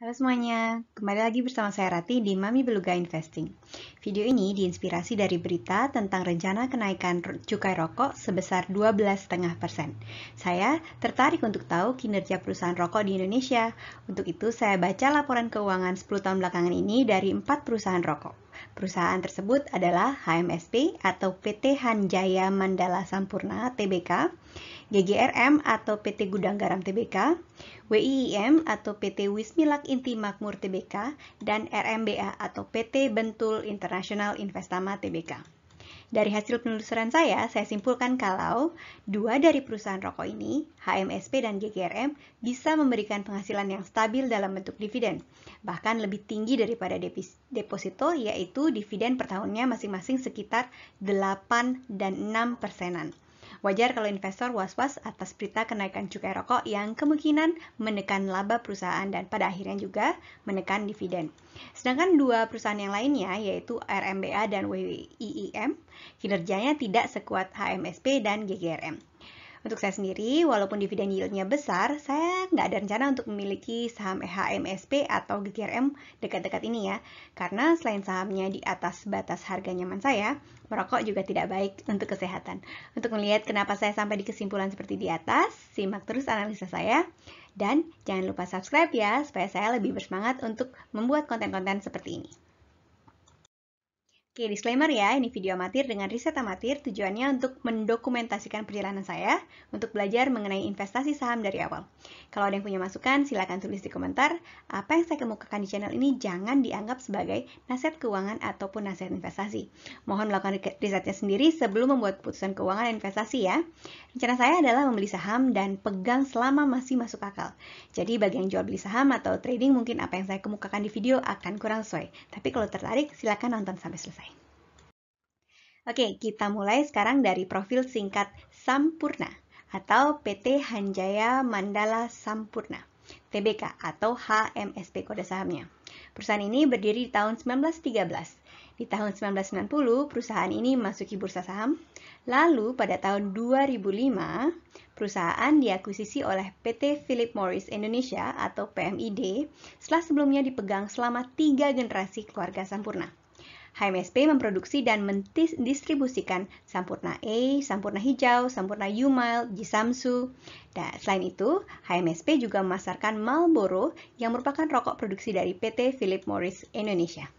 Halo semuanya, kembali lagi bersama saya Rati di Mami Beluga Investing. Video ini diinspirasi dari berita tentang rencana kenaikan cukai rokok sebesar 12,5%. Saya tertarik untuk tahu kinerja perusahaan rokok di Indonesia. Untuk itu, saya baca laporan keuangan 10 tahun belakangan ini dari 4 perusahaan rokok. Perusahaan tersebut adalah HMSP atau PT Hanjaya Mandala Sampurna Tbk, GGRM atau PT Gudang Garam Tbk, WIIM atau PT Wismilak Inti Makmur Tbk, dan RMBA atau PT Bentul International Investama Tbk. Dari hasil penelusuran saya, saya simpulkan kalau dua dari perusahaan rokok ini, HMSP dan GGRM, bisa memberikan penghasilan yang stabil dalam bentuk dividen, bahkan lebih tinggi daripada deposito, yaitu dividen per tahunnya masing-masing sekitar 8 dan 6 persenan. Wajar kalau investor was-was atas berita kenaikan cukai rokok yang kemungkinan menekan laba perusahaan dan pada akhirnya juga menekan dividen. Sedangkan dua perusahaan yang lainnya yaitu RMBA dan WIIM kinerjanya tidak sekuat HMSP dan GGRM. Untuk saya sendiri, walaupun dividen yieldnya besar, saya nggak ada rencana untuk memiliki saham HMSP atau GTRM dekat-dekat ini ya. Karena selain sahamnya di atas batas harga nyaman saya, merokok juga tidak baik untuk kesehatan. Untuk melihat kenapa saya sampai di kesimpulan seperti di atas, simak terus analisa saya. Dan jangan lupa subscribe ya, supaya saya lebih bersemangat untuk membuat konten-konten seperti ini. Oke, disclaimer ya, ini video amatir dengan riset amatir tujuannya untuk mendokumentasikan perjalanan saya untuk belajar mengenai investasi saham dari awal. Kalau ada yang punya masukan, silakan tulis di komentar. Apa yang saya kemukakan di channel ini jangan dianggap sebagai nasihat keuangan ataupun nasihat investasi. Mohon melakukan risetnya sendiri sebelum membuat keputusan keuangan dan investasi ya. Rencana saya adalah membeli saham dan pegang selama masih masuk akal. Jadi bagi yang jual beli saham atau trading mungkin apa yang saya kemukakan di video akan kurang sesuai. Tapi kalau tertarik silakan nonton sampai selesai. Oke, kita mulai sekarang dari profil singkat Sampurna atau PT Hanjaya Mandala Sampurna. TBK atau HMSP kode sahamnya. Perusahaan ini berdiri di tahun 1913. Di tahun 1990, perusahaan ini masuki bursa saham Lalu pada tahun 2005, perusahaan diakuisisi oleh PT Philip Morris Indonesia atau PMID setelah sebelumnya dipegang selama tiga generasi keluarga Sampurna. HMSP memproduksi dan mendistribusikan Sampurna E, Sampurna Hijau, Sampurna Yumail, Jisamsu. Dan selain itu, HMSP juga memasarkan Marlboro yang merupakan rokok produksi dari PT Philip Morris Indonesia.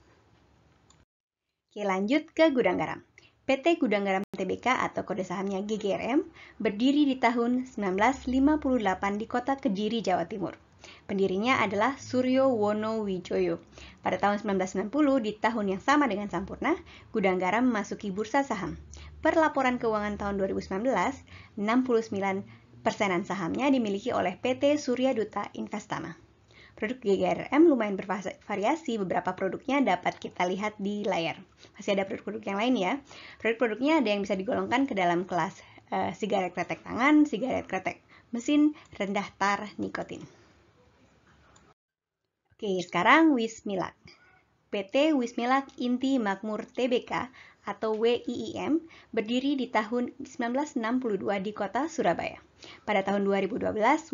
Oke, lanjut ke gudang garam. PT Gudang Garam Tbk atau kode sahamnya GGRM berdiri di tahun 1958 di kota Kediri, Jawa Timur. Pendirinya adalah Suryo Wono Wijoyo. Pada tahun 1990, di tahun yang sama dengan Sampurna, Gudang Garam memasuki bursa saham. Perlaporan keuangan tahun 2019, 69 persenan sahamnya dimiliki oleh PT Surya Duta Investama. Produk GGRM lumayan bervariasi, beberapa produknya dapat kita lihat di layar. Masih ada produk-produk yang lain ya. Produk-produknya ada yang bisa digolongkan ke dalam kelas e, sigaret kretek tangan, sigaret kretek mesin, rendah tar nikotin. Oke, sekarang Wismilak. PT Wismilak Inti Makmur Tbk atau WIIM berdiri di tahun 1962 di kota Surabaya. Pada tahun 2012,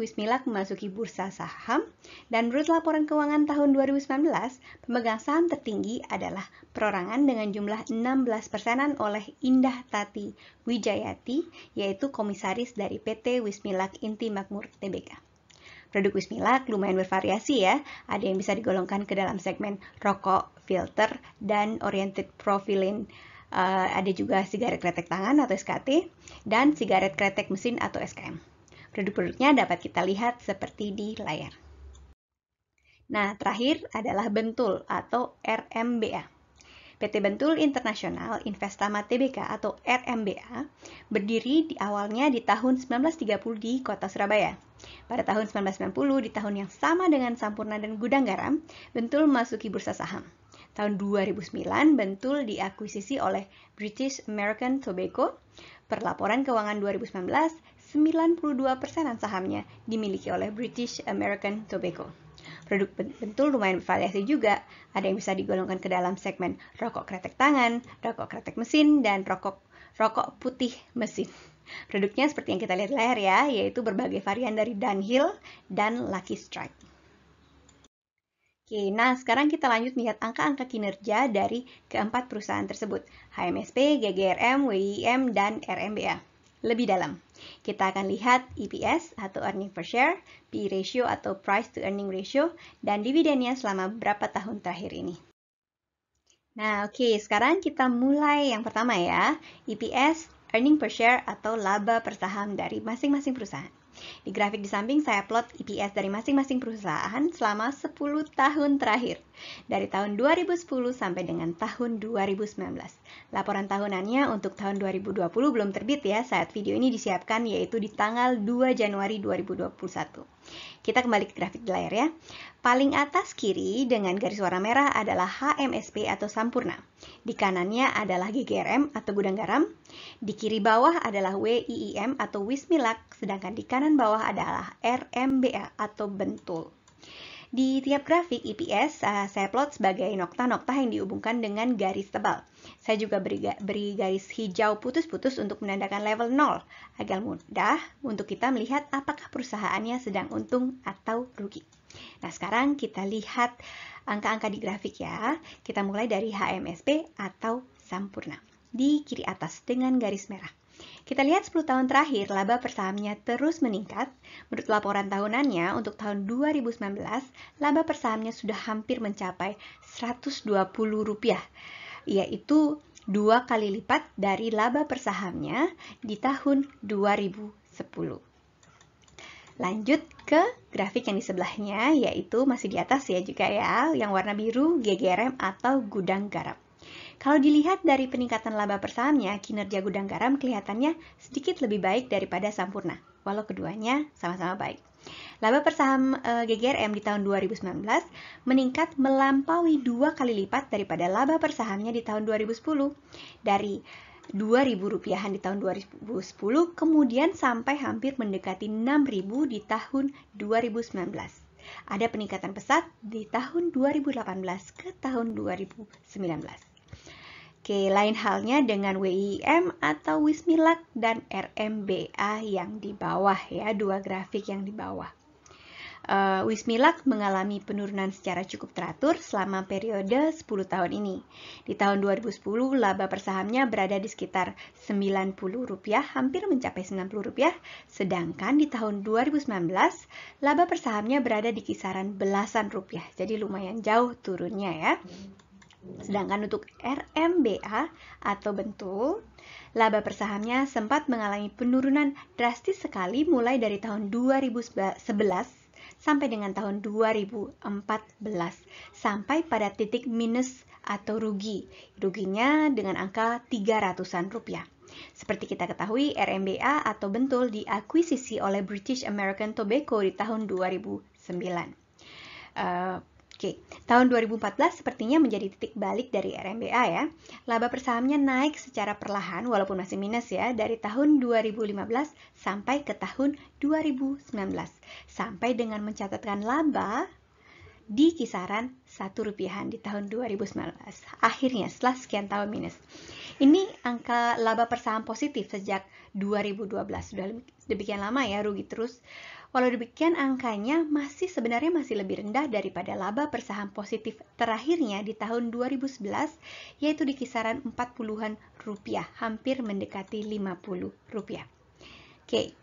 Wismilak memasuki bursa saham dan menurut laporan keuangan tahun 2019, pemegang saham tertinggi adalah perorangan dengan jumlah 16 persenan oleh Indah Tati Wijayati, yaitu komisaris dari PT Wismilak Inti Makmur Tbk. Produk Wismilak lumayan bervariasi ya, ada yang bisa digolongkan ke dalam segmen rokok, filter, dan oriented profiling uh, ada juga sigaret kretek tangan atau SKT, dan sigaret kretek mesin atau SKM. Produk-produknya dapat kita lihat seperti di layar. Nah, terakhir adalah Bentul atau RMBA. PT Bentul Internasional Investama Tbk atau RMBA berdiri di awalnya di tahun 1930 di kota Surabaya. Pada tahun 1990, di tahun yang sama dengan Sampurna dan Gudang Garam, Bentul memasuki bursa saham tahun 2009 bentul diakuisisi oleh British American Tobacco. Perlaporan keuangan 2019, 92% sahamnya dimiliki oleh British American Tobacco. Produk Bentul lumayan bervariasi juga. Ada yang bisa digolongkan ke dalam segmen rokok kretek tangan, rokok kretek mesin, dan rokok rokok putih mesin. Produknya seperti yang kita lihat di layar ya, yaitu berbagai varian dari Dunhill dan Lucky Strike. Oke, nah sekarang kita lanjut melihat angka-angka kinerja dari keempat perusahaan tersebut, HMSP, GGRM, WIM, dan RMBA. Lebih dalam, kita akan lihat EPS atau earning per share, P e ratio atau price to earning ratio, dan dividennya selama berapa tahun terakhir ini. Nah, oke, sekarang kita mulai yang pertama ya, EPS, earning per share atau laba per saham dari masing-masing perusahaan. Di grafik di samping saya plot EPS dari masing-masing perusahaan selama 10 tahun terakhir, dari tahun 2010 sampai dengan tahun 2019. Laporan tahunannya untuk tahun 2020 belum terbit ya, saat video ini disiapkan yaitu di tanggal 2 Januari 2021. Kita kembali ke grafik di layar ya. Paling atas kiri dengan garis warna merah adalah HMSP atau Sampurna. Di kanannya adalah GGRM atau Gudang Garam. Di kiri bawah adalah WIIM atau Wismilak, sedangkan di kanan bawah adalah RMBA atau Bentul. Di tiap grafik IPS, eh, saya plot sebagai nokta-nokta yang dihubungkan dengan garis tebal. Saya juga beri, beri garis hijau putus-putus untuk menandakan level 0, agar mudah untuk kita melihat apakah perusahaannya sedang untung atau rugi. Nah, sekarang kita lihat angka-angka di grafik ya. Kita mulai dari HMSP atau Sampurna. Di kiri atas dengan garis merah. Kita lihat 10 tahun terakhir laba per sahamnya terus meningkat. Menurut laporan tahunannya untuk tahun 2019, laba per sahamnya sudah hampir mencapai Rp120, yaitu dua kali lipat dari laba per sahamnya di tahun 2010. Lanjut ke grafik yang di sebelahnya, yaitu masih di atas ya juga ya, yang warna biru GGRM atau gudang garam. Kalau dilihat dari peningkatan laba per kinerja gudang garam kelihatannya sedikit lebih baik daripada Sampurna, walau keduanya sama-sama baik. Laba per saham eh, GGRM di tahun 2019 meningkat melampaui dua kali lipat daripada laba persahamnya di tahun 2010 dari Rp2.000 di tahun 2010 kemudian sampai hampir mendekati Rp6.000 di tahun 2019. Ada peningkatan pesat di tahun 2018 ke tahun 2019. Oke, lain halnya dengan WIM atau Wismilak dan RMBA yang di bawah ya, dua grafik yang di bawah. Uh, Wismilak mengalami penurunan secara cukup teratur selama periode 10 tahun ini. Di tahun 2010, laba persahamnya berada di sekitar Rp90, hampir mencapai Rp90, sedangkan di tahun 2019, laba persahamnya berada di kisaran belasan rupiah, jadi lumayan jauh turunnya ya. Hmm. Sedangkan untuk RMBA atau Bentul, laba persahamnya sempat mengalami penurunan drastis sekali mulai dari tahun 2011 sampai dengan tahun 2014 sampai pada titik minus atau rugi. Ruginya dengan angka 300-an rupiah. Seperti kita ketahui, RMBA atau Bentul diakuisisi oleh British American Tobacco di tahun 2009. Uh, Oke, tahun 2014 sepertinya menjadi titik balik dari RMBA ya. Laba per naik secara perlahan walaupun masih minus ya dari tahun 2015 sampai ke tahun 2019 sampai dengan mencatatkan laba di kisaran satu rupiahan di tahun 2019. Akhirnya setelah sekian tahun minus. Ini angka laba per saham positif sejak 2012. Sudah demikian lama ya rugi terus. Walau demikian angkanya masih sebenarnya masih lebih rendah daripada laba per saham positif terakhirnya di tahun 2011 yaitu di kisaran 40-an rupiah, hampir mendekati 50 rupiah. Oke,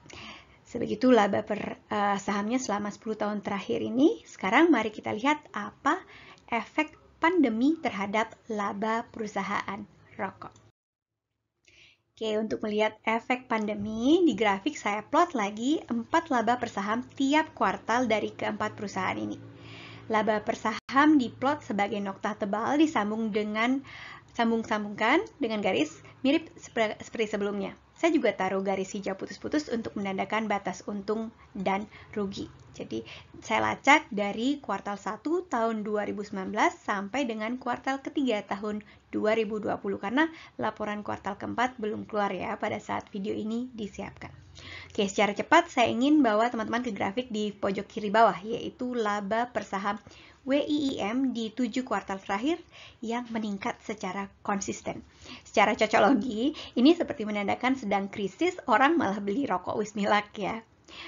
sebegitu laba per uh, sahamnya selama 10 tahun terakhir ini. Sekarang mari kita lihat apa efek pandemi terhadap laba perusahaan rokok. Oke, untuk melihat efek pandemi, di grafik saya plot lagi empat laba per saham tiap kuartal dari keempat perusahaan ini. Laba per saham diplot sebagai nokta tebal disambung dengan sambung-sambungkan dengan garis mirip seperti sebelumnya. Saya juga taruh garis hijau putus-putus untuk menandakan batas untung dan rugi. Jadi, saya lacak dari kuartal 1 tahun 2019 sampai dengan kuartal ketiga tahun 2020 karena laporan kuartal keempat belum keluar ya pada saat video ini disiapkan. Oke, secara cepat saya ingin bawa teman-teman ke grafik di pojok kiri bawah, yaitu laba per saham WIIM di tujuh kuartal terakhir yang meningkat secara konsisten. Secara cocologi, ini seperti menandakan sedang krisis orang malah beli rokok Wismilak ya.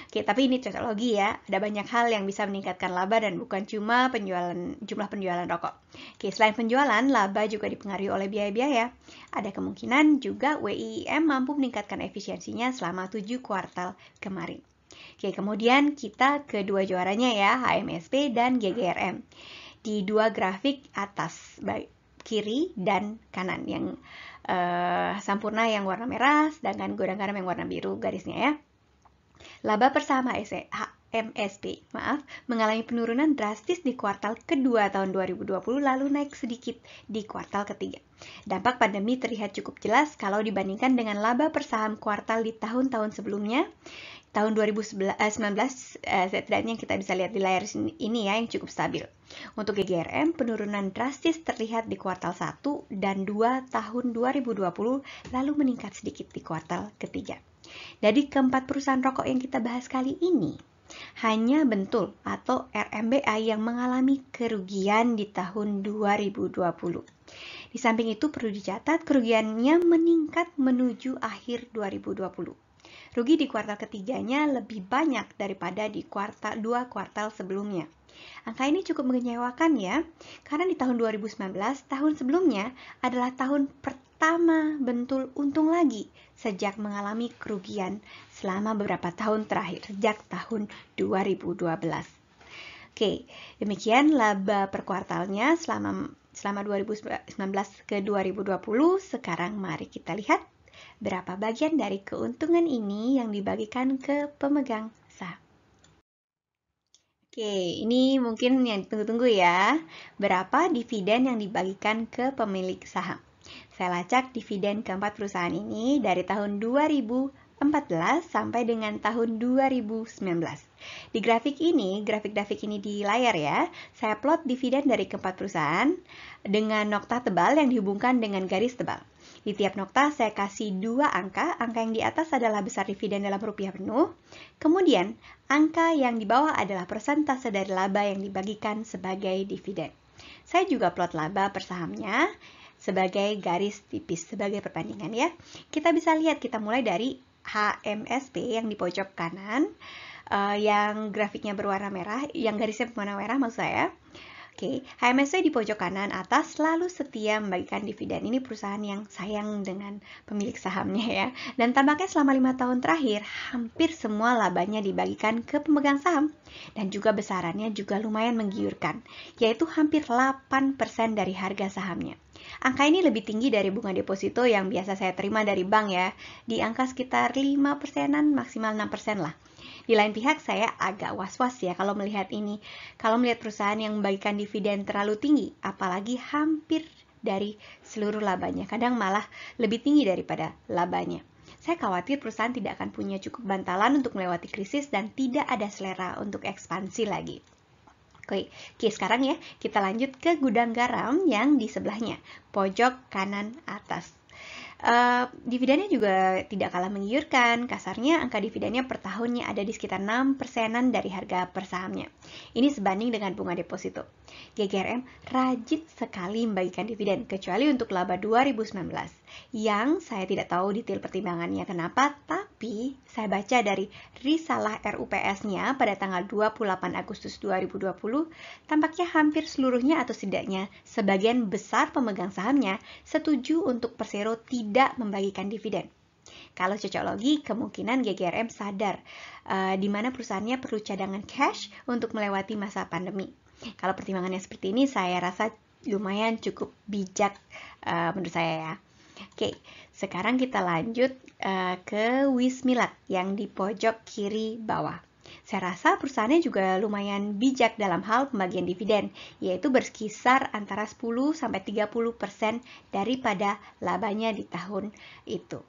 Oke, tapi ini cocokologi ya. Ada banyak hal yang bisa meningkatkan laba dan bukan cuma penjualan jumlah penjualan rokok. Oke, selain penjualan, laba juga dipengaruhi oleh biaya-biaya. Ada kemungkinan juga WIM mampu meningkatkan efisiensinya selama 7 kuartal kemarin. Oke, kemudian kita ke dua juaranya ya, HMSP dan GGRM. Di dua grafik atas, baik kiri dan kanan yang uh, sampurna yang warna merah, sedangkan godang garam yang warna biru garisnya ya laba bersama SEH MSP, maaf, mengalami penurunan drastis di kuartal kedua tahun 2020 lalu naik sedikit di kuartal ketiga. Dampak pandemi terlihat cukup jelas kalau dibandingkan dengan laba per saham kuartal di tahun-tahun sebelumnya. Tahun 2019 eh, eh, setidaknya kita bisa lihat di layar ini ya yang cukup stabil. Untuk GGRM, penurunan drastis terlihat di kuartal 1 dan 2 tahun 2020 lalu meningkat sedikit di kuartal ketiga. Dari keempat perusahaan rokok yang kita bahas kali ini, hanya Bentul atau RMBA yang mengalami kerugian di tahun 2020. Di samping itu perlu dicatat kerugiannya meningkat menuju akhir 2020. Rugi di kuartal ketiganya lebih banyak daripada di kuartal dua kuartal sebelumnya. Angka ini cukup mengecewakan ya, karena di tahun 2019, tahun sebelumnya adalah tahun pertama pertama Bentul untung lagi sejak mengalami kerugian selama beberapa tahun terakhir, sejak tahun 2012. Oke, demikian laba per kuartalnya selama selama 2019 ke 2020. Sekarang mari kita lihat berapa bagian dari keuntungan ini yang dibagikan ke pemegang saham. Oke, ini mungkin yang tunggu tunggu ya. Berapa dividen yang dibagikan ke pemilik saham? Saya lacak dividen keempat perusahaan ini dari tahun 2014 sampai dengan tahun 2019. Di grafik ini, grafik-grafik ini di layar ya, saya plot dividen dari keempat perusahaan dengan nokta tebal yang dihubungkan dengan garis tebal. Di tiap nokta saya kasih dua angka, angka yang di atas adalah besar dividen dalam rupiah penuh. Kemudian, angka yang di bawah adalah persentase dari laba yang dibagikan sebagai dividen. Saya juga plot laba per sahamnya, sebagai garis tipis, sebagai perbandingan ya. Kita bisa lihat, kita mulai dari HMSP yang di pojok kanan, uh, yang grafiknya berwarna merah, yang garisnya berwarna merah maksud saya. Oke, okay. HMSP di pojok kanan atas selalu setia membagikan dividen. Ini perusahaan yang sayang dengan pemilik sahamnya ya. Dan tampaknya selama lima tahun terakhir, hampir semua labanya dibagikan ke pemegang saham. Dan juga besarannya juga lumayan menggiurkan, yaitu hampir 8% dari harga sahamnya. Angka ini lebih tinggi dari bunga deposito yang biasa saya terima dari bank ya, di angka sekitar 5 persenan, maksimal 6 persen lah. Di lain pihak, saya agak was-was ya kalau melihat ini. Kalau melihat perusahaan yang membagikan dividen terlalu tinggi, apalagi hampir dari seluruh labanya. Kadang malah lebih tinggi daripada labanya. Saya khawatir perusahaan tidak akan punya cukup bantalan untuk melewati krisis dan tidak ada selera untuk ekspansi lagi. Oke, oke sekarang ya kita lanjut ke gudang garam yang di sebelahnya, pojok kanan atas. Uh, dividennya juga tidak kalah menggiurkan. Kasarnya angka dividennya per tahunnya ada di sekitar 6 persenan dari harga per sahamnya. Ini sebanding dengan bunga deposito. GGRM rajin sekali membagikan dividen, kecuali untuk laba 2019 yang saya tidak tahu detail pertimbangannya kenapa, tapi saya baca dari risalah RUPS-nya pada tanggal 28 Agustus 2020, tampaknya hampir seluruhnya atau setidaknya sebagian besar pemegang sahamnya setuju untuk Persero tidak membagikan dividen. Kalau cocok logi, kemungkinan GGRM sadar uh, di mana perusahaannya perlu cadangan cash untuk melewati masa pandemi. Kalau pertimbangannya seperti ini, saya rasa lumayan cukup bijak uh, menurut saya ya. Oke, sekarang kita lanjut uh, ke Wismilat yang di pojok kiri bawah. Saya rasa perusahaannya juga lumayan bijak dalam hal pembagian dividen, yaitu berkisar antara 10 sampai 30% daripada labanya di tahun itu.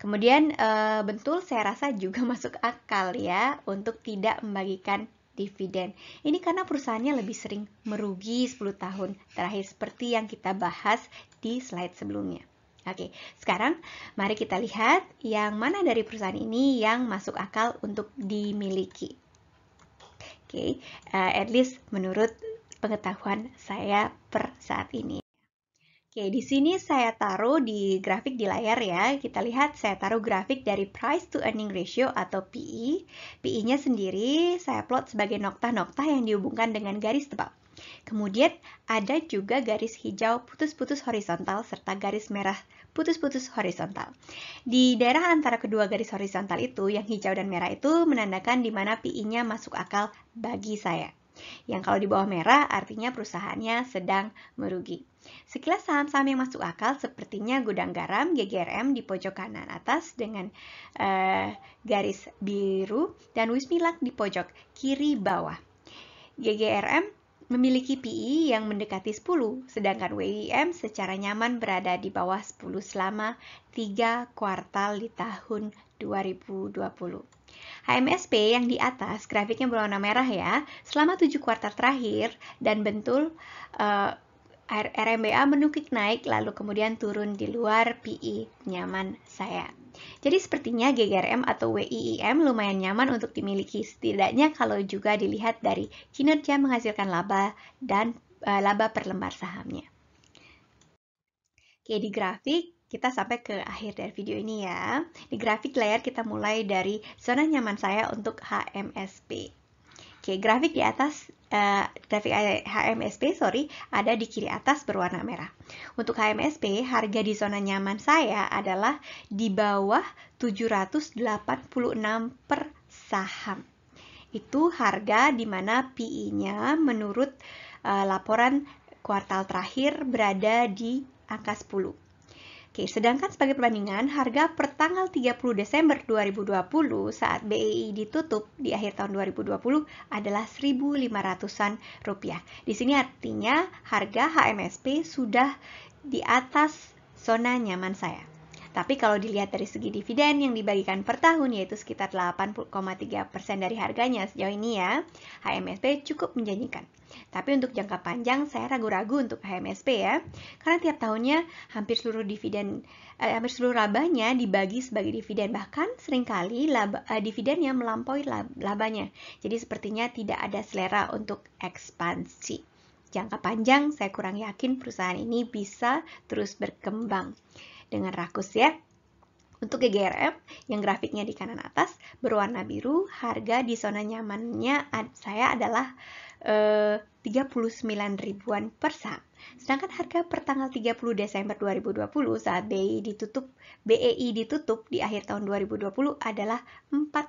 Kemudian e, uh, bentul saya rasa juga masuk akal ya untuk tidak membagikan dividen. Ini karena perusahaannya lebih sering merugi 10 tahun terakhir seperti yang kita bahas di slide sebelumnya. Oke, sekarang mari kita lihat yang mana dari perusahaan ini yang masuk akal untuk dimiliki. Oke, uh, at least menurut pengetahuan saya per saat ini. Oke, di sini saya taruh di grafik di layar ya. Kita lihat saya taruh grafik dari price to earning ratio atau PE. pe nya sendiri saya plot sebagai nokta-nokta yang dihubungkan dengan garis tebal. Kemudian ada juga garis hijau putus-putus horizontal serta garis merah putus-putus horizontal. Di daerah antara kedua garis horizontal itu, yang hijau dan merah itu menandakan di mana PI-nya masuk akal bagi saya. Yang kalau di bawah merah artinya perusahaannya sedang merugi. Sekilas saham-saham yang masuk akal sepertinya gudang garam GGRM di pojok kanan atas dengan uh, garis biru dan Wismilak di pojok kiri bawah. GGRM memiliki PE yang mendekati 10, sedangkan WIM secara nyaman berada di bawah 10 selama 3 kuartal di tahun 2020. HMSP yang di atas grafiknya berwarna merah ya, selama 7 kuartal terakhir dan bentul uh, eh, RMBA menukik naik lalu kemudian turun di luar PE nyaman saya. Jadi sepertinya GGRM atau WIIM lumayan nyaman untuk dimiliki, setidaknya kalau juga dilihat dari kinerja menghasilkan laba dan e, laba per lembar sahamnya. Oke, di grafik kita sampai ke akhir dari video ini ya. Di grafik layar kita mulai dari zona nyaman saya untuk HMSP. Oke, grafik di atas uh, eh, grafik HMSP sorry ada di kiri atas berwarna merah. Untuk HMSP harga di zona nyaman saya adalah di bawah 786 per saham. Itu harga di mana PI-nya menurut uh, laporan kuartal terakhir berada di angka 10. Oke, sedangkan sebagai perbandingan, harga per tanggal 30 Desember 2020 saat BEI ditutup di akhir tahun 2020 adalah 1.500-an rupiah. Di sini artinya harga HMSP sudah di atas zona nyaman saya. Tapi kalau dilihat dari segi dividen yang dibagikan per tahun yaitu sekitar 8,3% dari harganya sejauh ini ya, HMSP cukup menjanjikan. Tapi untuk jangka panjang saya ragu-ragu untuk HMSP ya. Karena tiap tahunnya hampir seluruh dividen eh, hampir seluruh labanya dibagi sebagai dividen bahkan seringkali laba, eh, dividennya melampaui labanya. Jadi sepertinya tidak ada selera untuk ekspansi. Jangka panjang saya kurang yakin perusahaan ini bisa terus berkembang dengan rakus ya. Untuk GGRF yang grafiknya di kanan atas berwarna biru, harga di zona nyamannya saya adalah eh, 39 ribuan per saham. Sedangkan harga per tanggal 30 Desember 2020 saat BEI ditutup, BEI ditutup di akhir tahun 2020 adalah 41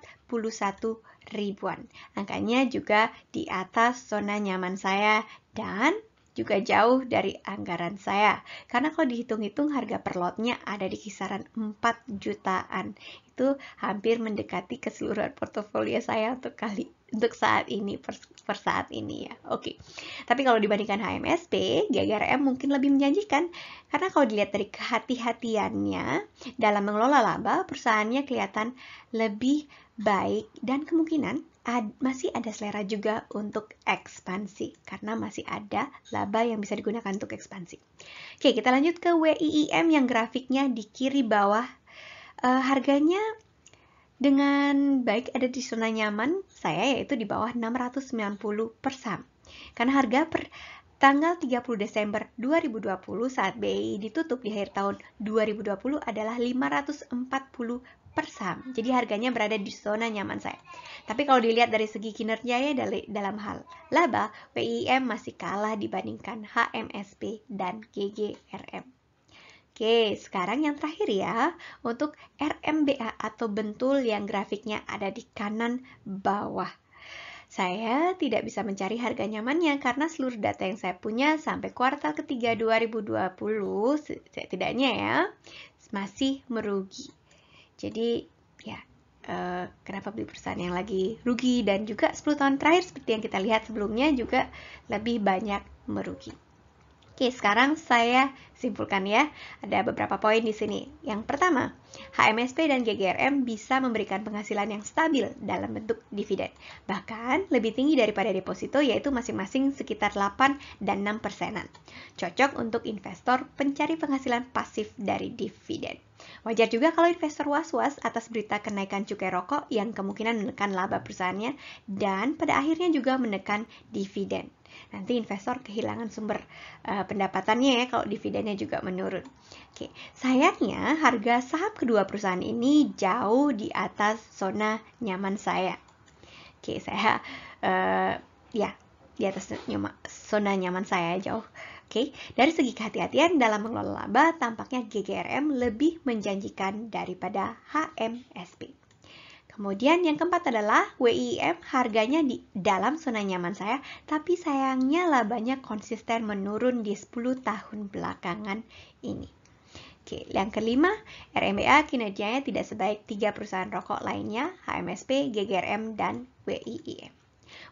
ribuan. Angkanya juga di atas zona nyaman saya dan juga jauh dari anggaran saya. Karena kalau dihitung-hitung harga per lotnya ada di kisaran 4 jutaan. Itu hampir mendekati keseluruhan portofolio saya untuk kali untuk saat ini per, per saat ini ya. Oke. Okay. Tapi kalau dibandingkan HMSP, GGRM mungkin lebih menjanjikan karena kalau dilihat dari kehati-hatiannya dalam mengelola laba, perusahaannya kelihatan lebih baik dan kemungkinan ad, masih ada selera juga untuk ekspansi karena masih ada laba yang bisa digunakan untuk ekspansi. Oke, okay, kita lanjut ke WIIM yang grafiknya di kiri bawah. Uh, harganya dengan baik ada di zona nyaman saya yaitu di bawah 690 per saham. Karena harga per tanggal 30 Desember 2020 saat BI ditutup di akhir tahun 2020 adalah 540 per saham. Jadi harganya berada di zona nyaman saya. Tapi kalau dilihat dari segi kinerja ya dalam hal laba, PIM masih kalah dibandingkan HMSP dan GGRM. Oke, sekarang yang terakhir ya, untuk RMBA atau bentul yang grafiknya ada di kanan bawah. Saya tidak bisa mencari harga nyamannya karena seluruh data yang saya punya sampai kuartal ketiga 2020, setidaknya ya, masih merugi. Jadi, ya, eh, kenapa beli perusahaan yang lagi rugi dan juga 10 tahun terakhir seperti yang kita lihat sebelumnya juga lebih banyak merugi. Oke, sekarang saya simpulkan ya. Ada beberapa poin di sini. Yang pertama, HMSP dan GGRM bisa memberikan penghasilan yang stabil dalam bentuk dividen. Bahkan lebih tinggi daripada deposito yaitu masing-masing sekitar 8 dan 6 persenan. Cocok untuk investor pencari penghasilan pasif dari dividen. Wajar juga kalau investor was-was atas berita kenaikan cukai rokok yang kemungkinan menekan laba perusahaannya dan pada akhirnya juga menekan dividen. Nanti investor kehilangan sumber uh, pendapatannya ya kalau dividennya juga menurun. Oke, sayangnya harga saham kedua perusahaan ini jauh di atas zona nyaman saya. Oke, saya uh, ya di atas zona nyaman saya jauh. Oke, dari segi kehati-hatian dalam mengelola laba, tampaknya GGRM lebih menjanjikan daripada HMSP. Kemudian yang keempat adalah WIM harganya di dalam zona nyaman saya, tapi sayangnya labanya konsisten menurun di 10 tahun belakangan ini. Oke, yang kelima, RMBA kinerjanya tidak sebaik tiga perusahaan rokok lainnya, HMSP, GGRM, dan WIIM.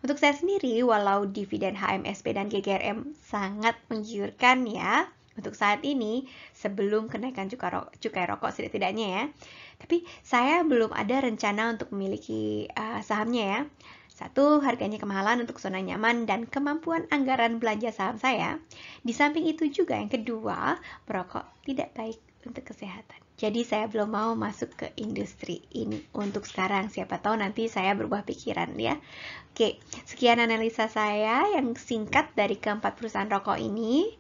Untuk saya sendiri, walau dividen HMSP dan GGRM sangat menggiurkan ya, untuk saat ini sebelum kenaikan cukai rokok, cukai rokok setidaknya ya. Tapi saya belum ada rencana untuk memiliki uh, sahamnya ya. Satu, harganya kemahalan untuk zona nyaman dan kemampuan anggaran belanja saham saya. Di samping itu juga yang kedua, merokok tidak baik untuk kesehatan. Jadi saya belum mau masuk ke industri ini untuk sekarang. Siapa tahu nanti saya berubah pikiran ya. Oke, sekian analisa saya yang singkat dari keempat perusahaan rokok ini.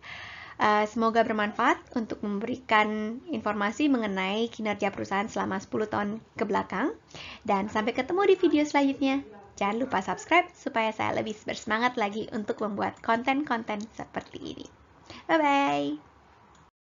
Eh, semoga bermanfaat untuk memberikan informasi mengenai kinerja perusahaan selama 10 tahun ke belakang. Dan sampai ketemu di video selanjutnya. Jangan lupa subscribe supaya saya lebih bersemangat lagi untuk membuat konten-konten seperti ini. Bye-bye!